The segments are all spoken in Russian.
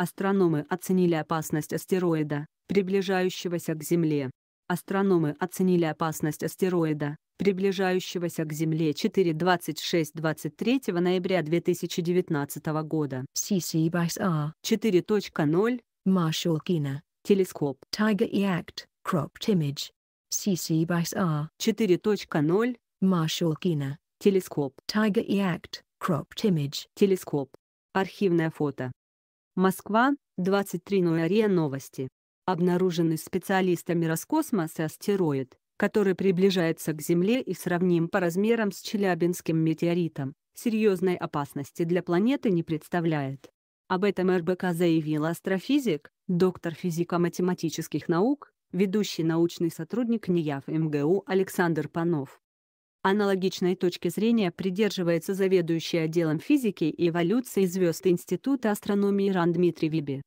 Астрономы оценили опасность астероида, приближающегося к Земле. Астрономы оценили опасность астероида, приближающегося к Земле 4.26.23 ноября 2019 года. CC Vice R 4.0 Marshall Телескоп Tiger EACT, Cropped Image CC by R 4.0 Marshall Kina Телескоп Tiger EACT, Cropped Image Телескоп Архивное фото Москва, 23 ноября новости. Обнаруженный специалистами Роскосмоса астероид, который приближается к Земле и сравним по размерам с Челябинским метеоритом, серьезной опасности для планеты не представляет. Об этом РБК заявил астрофизик, доктор физико-математических наук, ведущий научный сотрудник НИЯФ МГУ Александр Панов. Аналогичной точки зрения придерживается заведующий отделом физики и эволюции звезд Института астрономии Ран Дмитрий Виби.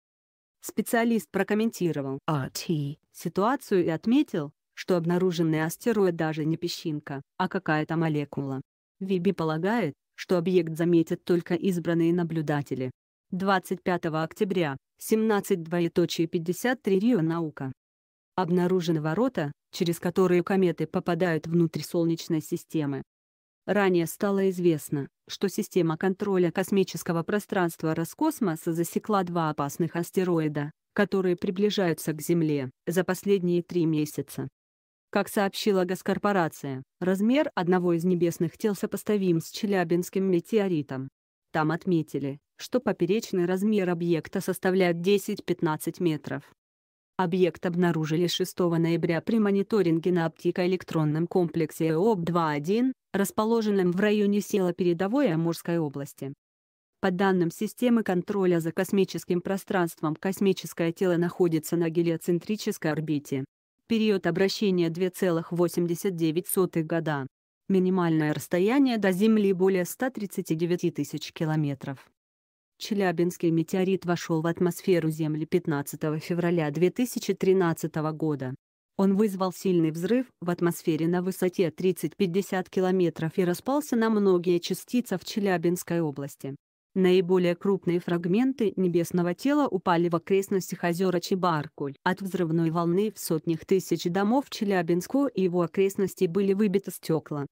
Специалист прокомментировал RT «А ситуацию и отметил, что обнаруженный астероид даже не песчинка, а какая-то молекула. Виби полагает, что объект заметят только избранные наблюдатели. 25 октября, 17:2.53 Рио Наука обнаружены ворота, через которые кометы попадают внутрь Солнечной системы. Ранее стало известно, что система контроля космического пространства Роскосмоса засекла два опасных астероида, которые приближаются к Земле, за последние три месяца. Как сообщила госкорпорация, размер одного из небесных тел сопоставим с Челябинским метеоритом. Там отметили, что поперечный размер объекта составляет 10-15 метров. Объект обнаружили 6 ноября при мониторинге на оптико-электронном комплексе ОБ-2.1, расположенном в районе села Передовой Амурской области. По данным системы контроля за космическим пространством космическое тело находится на гелиоцентрической орбите. Период обращения 2,89 года. Минимальное расстояние до Земли более 139 тысяч километров. Челябинский метеорит вошел в атмосферу Земли 15 февраля 2013 года. Он вызвал сильный взрыв в атмосфере на высоте 30-50 километров и распался на многие частицы в Челябинской области. Наиболее крупные фрагменты небесного тела упали в окрестностях озера Чебаркуль. От взрывной волны в сотнях тысяч домов Челябинску и его окрестностей были выбиты стекла.